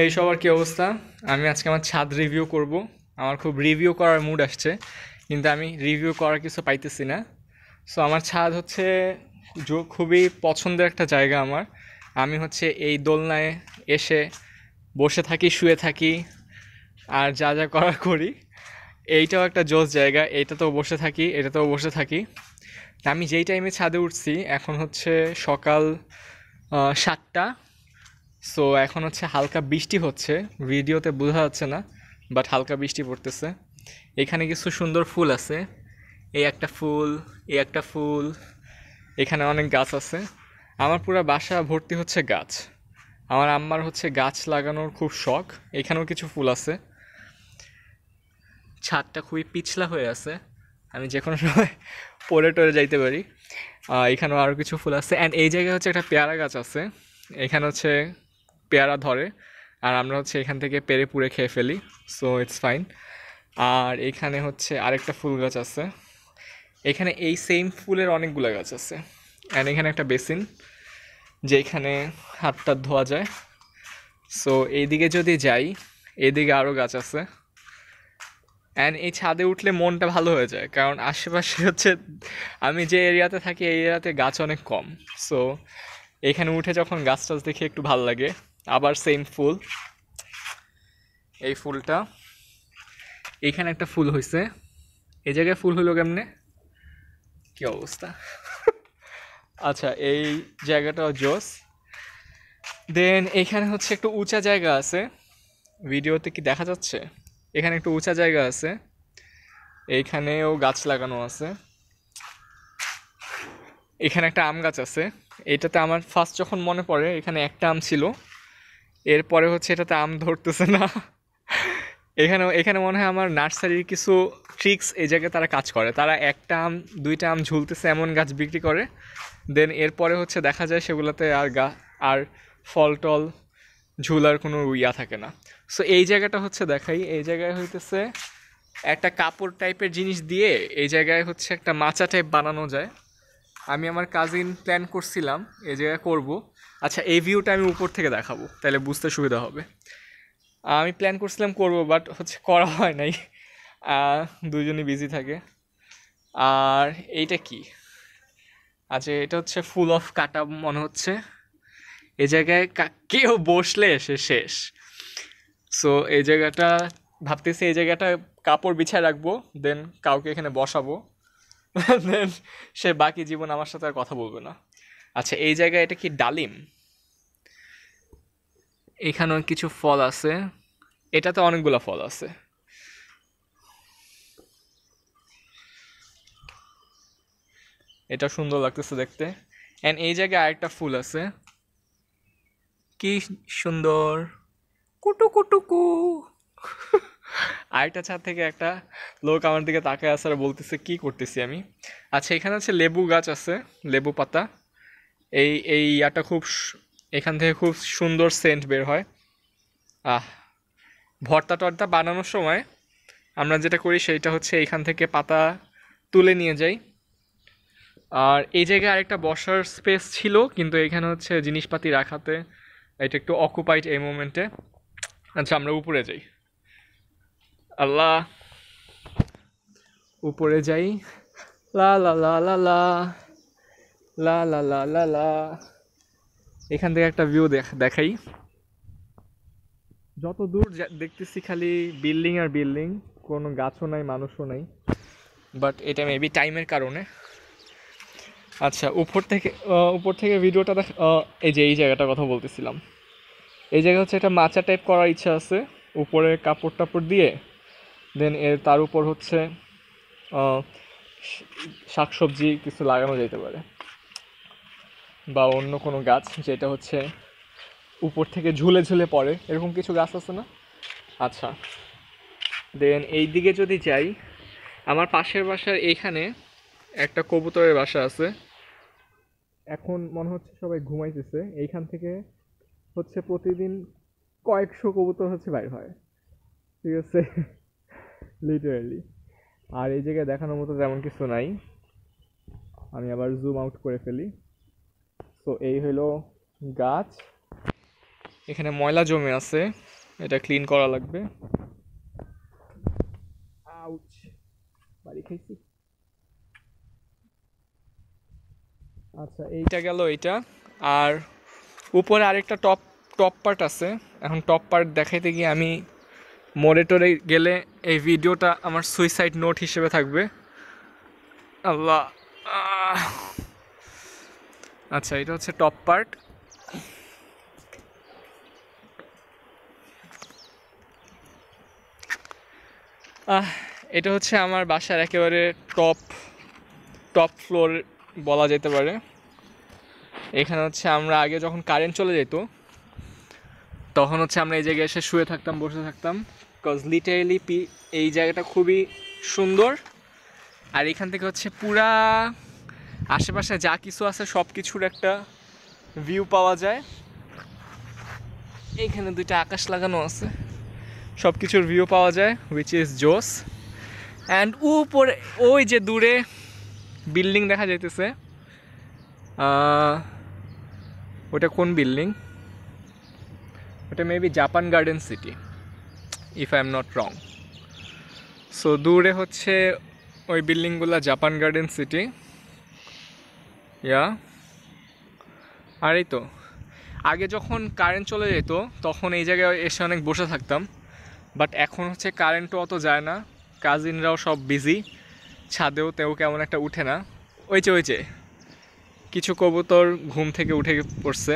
এই সবার কী অবস্থা আমি আজকে আমার ছাদ রিভিউ করব আমার খুব রিভিউ করার মুড আসছে কিন্তু আমি রিভিউ করার কিছু পাইতেছি না সো আমার ছাদ হচ্ছে খুবই পছন্দের একটা জায়গা আমার আমি হচ্ছে এই দোলনায় এসে বসে থাকি শুয়ে থাকি আর যা যা করা করি এইটাও একটা জোস জায়গা এইটাতেও বসে থাকি এটাতেও বসে থাকি আমি যেই টাইমে ছাদে উঠছি এখন হচ্ছে সকাল সাতটা সো এখন হচ্ছে হালকা বৃষ্টি হচ্ছে ভিডিওতে বোঝা যাচ্ছে না বাট হালকা বৃষ্টি পড়তেছে এখানে কিছু সুন্দর ফুল আছে এই একটা ফুল এই একটা ফুল এখানে অনেক গাছ আছে আমার পুরো বাসা ভর্তি হচ্ছে গাছ আমার আম্মার হচ্ছে গাছ লাগানোর খুব শখ এখানেও কিছু ফুল আছে ছাদটা খুবই পিছলা হয়ে আছে আমি যে কোনো সময় পরে টরে যাইতে পারি এখানেও আরও কিছু ফুল আছে অ্যান্ড এই জায়গায় হচ্ছে একটা পেয়ারা গাছ আছে এখানে হচ্ছে পেয়ারা ধরে আর আমরা হচ্ছে এখান থেকে পেরে পুড়ে খেয়ে ফেলি সো ইটস ফাইন আর এখানে হচ্ছে আরেকটা ফুল গাছ আছে এখানে এই সেম ফুলের অনেকগুলো গাছ আছে অ্যান্ড এখানে একটা বেসিন যেখানে হাতটা ধোয়া যায় সো এইদিকে যদি যাই এদিকে আরও গাছ আছে অ্যান্ড এই ছাদে উঠলে মনটা ভালো হয়ে যায় কারণ আশেপাশে হচ্ছে আমি যে এরিয়াতে থাকি এই এরিয়াতে গাছ অনেক কম সো এখানে উঠে যখন গাছ টাছ দেখে একটু ভালো লাগে আবার সেম ফুল এই ফুলটা এইখানে একটা ফুল হয়েছে এই জায়গায় ফুল হলো কেমনে কি অবস্থা আচ্ছা এই জায়গাটা জোস দেন এখানে হচ্ছে একটু উঁচা জায়গা আছে ভিডিওতে কি দেখা যাচ্ছে এখানে একটু উঁচা জায়গা আছে এইখানেও গাছ লাগানো আছে এখানে একটা আম গাছ আছে এটাতে আমার ফার্স্ট যখন মনে পড়ে এখানে একটা আম ছিল এরপরে হচ্ছে এটাতে আম ধরতেছে না এখানে এখানে মনে হয় আমার নার্সারির কিছু ট্রিক্স এই জায়গায় তারা কাজ করে তারা একটা আম দুইটা আম ঝুলতেছে এমন গাছ বিক্রি করে দেন এরপরে হচ্ছে দেখা যায় সেগুলোতে আর গা আর ফল টল ঝুলার কোনো ইয়া থাকে না সো এই জায়গাটা হচ্ছে দেখাই এই জায়গায় হইতেছে একটা কাপড় টাইপের জিনিস দিয়ে এই জায়গায় হচ্ছে একটা মাচা টাইপ বানানো যায় আমি আমার কাজিন প্ল্যান করছিলাম এই জায়গায় করবো আচ্ছা এই ভিউটা আমি উপর থেকে দেখাবো তাহলে বুঝতে সুবিধা হবে আমি প্ল্যান করছিলাম করব বাট হচ্ছে করা হয় নাই দুজনই বিজি থাকে আর এইটা কি আচ্ছা এটা হচ্ছে ফুল অফ কাটা মনে হচ্ছে এ জায়গায় কেউ বসলে এসে শেষ সো এই জায়গাটা ভাবতেছি এই জায়গাটা কাপড় বিছায় রাখবো দেন কাউকে এখানে বসাবো দেন সে বাকি জীবন আমার সাথে আর কথা বলবে না আচ্ছা এই জায়গায় এটা কি ডালিম এখানেও কিছু ফল আছে এটাতে অনেকগুলো ফল আছে এটা সুন্দর লাগতেছে দেখতে অ্যান্ড এই জায়গায় আরেকটা ফুল আছে কি সুন্দর কুটু কুটুকু আরেকটা ছাদ থেকে একটা লোক আমার দিকে তাকায় আছে আর বলতেছে কি করতেছি আমি আচ্ছা এখানে আছে লেবু গাছ আছে লেবু পাতা এই এই ইয়াটা খুব এখান থেকে খুব সুন্দর সেন্ট বের হয় আহ ভর্তা টর্তা বানানোর সময় আমরা যেটা করি সেইটা হচ্ছে এইখান থেকে পাতা তুলে নিয়ে যাই আর এই জায়গায় আরেকটা বসার স্পেস ছিল কিন্তু এখানে হচ্ছে জিনিসপাতি রাখাতে এটা একটু অকুপাইড এই মোমেন্টে আচ্ছা আমরা উপরে যাই আল্লাহ উপরে যাই লা লা লা লা লা লা লা লা লা লা এখান থেকে একটা ভিউ দেখাই যত দূর দেখতেছি খালি বিল্ডিং আর বিল্ডিং কোনো গাছও নাই মানুষও নাই বাট এটা মেবি টাইমের কারণে আচ্ছা উপর থেকে উপর থেকে ভিডিওটা দেখ এই যে এই জায়গাটার কথা বলতেছিলাম এই জায়গা হচ্ছে একটা মাচা টাইপ করার ইচ্ছা আছে উপরে কাপড় টাপড় দিয়ে দেন এর তার উপর হচ্ছে শাকসবজি কিছু লাগানো যেতে পারে বা অন্য কোনো গাছ যেটা হচ্ছে উপর থেকে ঝুলে ঝুলে পড়ে এরকম কিছু গাছ আছে না আচ্ছা দেন এই দিকে যদি যাই আমার পাশের বাসার এইখানে একটা কবুতরের বাসা আছে এখন মনে হচ্ছে সবাই ঘুমাইতেছে এইখান থেকে হচ্ছে প্রতিদিন কয়েকশো কবুতর হচ্ছে বাইর হয় ঠিক আছে লিটারেলি আর এই জায়গায় দেখানোর মতো তেমন কিছু নাই আমি আবার জুম আউট করে ফেলি তো এই হলো গাছ এখানে ময়লা জমে আছে এটা ক্লিন করা লাগবে বাড়ি আচ্ছা এইটা গেল এইটা আর উপরে আরেকটা টপ টপ পার্ট আছে এখন টপ পার্ট দেখাইতে গিয়ে আমি মোরেটোরে গেলে এই ভিডিওটা আমার সুইসাইড নোট হিসেবে থাকবে আল্লাহ আচ্ছা এটা হচ্ছে টপ পার্ট এটা হচ্ছে আমার বাসার একেবারে টপ টপ ফ্লোর বলা যেতে পারে এখানে হচ্ছে আমরা আগে যখন কারেন্ট চলে যেত তখন হচ্ছে আমরা এই জায়গায় এসে শুয়ে থাকতাম বসে থাকতাম বিকজ লিটারেলি পি এই জায়গাটা খুবই সুন্দর আর এখান থেকে হচ্ছে পুরা আশেপাশে যা কিছু আছে সব কিছুর একটা ভিউ পাওয়া যায় এইখানে দুইটা আকাশ লাগানো আছে সব কিছুর ভিউ পাওয়া যায় উইচ ইজ জোস অ্যান্ড উপরে ওই যে দূরে বিল্ডিং দেখা যাইতেছে ওটা কোন বিল্ডিং ওটা maybe Japan garden city if I am not wrong so দূরে হচ্ছে ওই বিল্ডিংগুলো জাপান গার্ডেন সিটি ইয়া আর এই তো আগে যখন কারেন্ট চলে যেত তখন এই জায়গায় এসে অনেক বসে থাকতাম বাট এখন হচ্ছে কারেন্টও অত যায় না কাজিনরাও সব বিজি ছাদেও তেও কেমন একটা উঠে না ওই যে ওই যে কিছু কবুতর ঘুম থেকে উঠে পড়ছে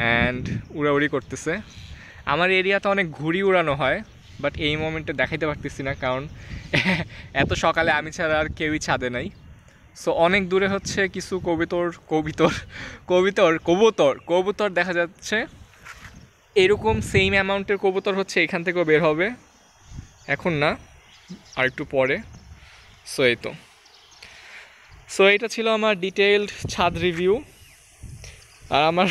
অ্যান্ড উড়াউড়ি করতেছে আমার এরিয়াতে অনেক ঘুড়ি উড়ানো হয় বাট এই মোমেন্টে দেখাইতে পারতেছি না কারণ এত সকালে আমি ছাড়া আর কেউই ছাদে নাই সো অনেক দূরে হচ্ছে কিছু কবিতর কবিতর কবিতর কবুতর কবুতর দেখা যাচ্ছে এরকম সেম অ্যামাউন্টের কবুতর হচ্ছে এখান থেকেও বের হবে এখন না আর একটু পরে সো এই তো সো এটা ছিল আমার ডিটেইলড ছাদ রিভিউ আর আমার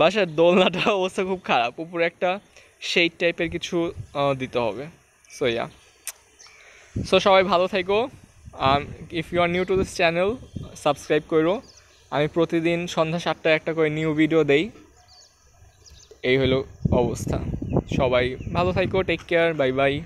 বাসার দোলনাটা অবস্থা খুব খারাপ উপরে একটা সেই টাইপের কিছু দিতে হবে সো ইয়া সো সবাই ভালো থেকো if you are new to this channel subscribe করো আমি প্রতিদিন সন্ধ্যা সাতটায় একটা করে নিউ ভিডিও দেই এই হলো অবস্থা সবাই ভালো থাকো টেক কেয়ার বাই বাই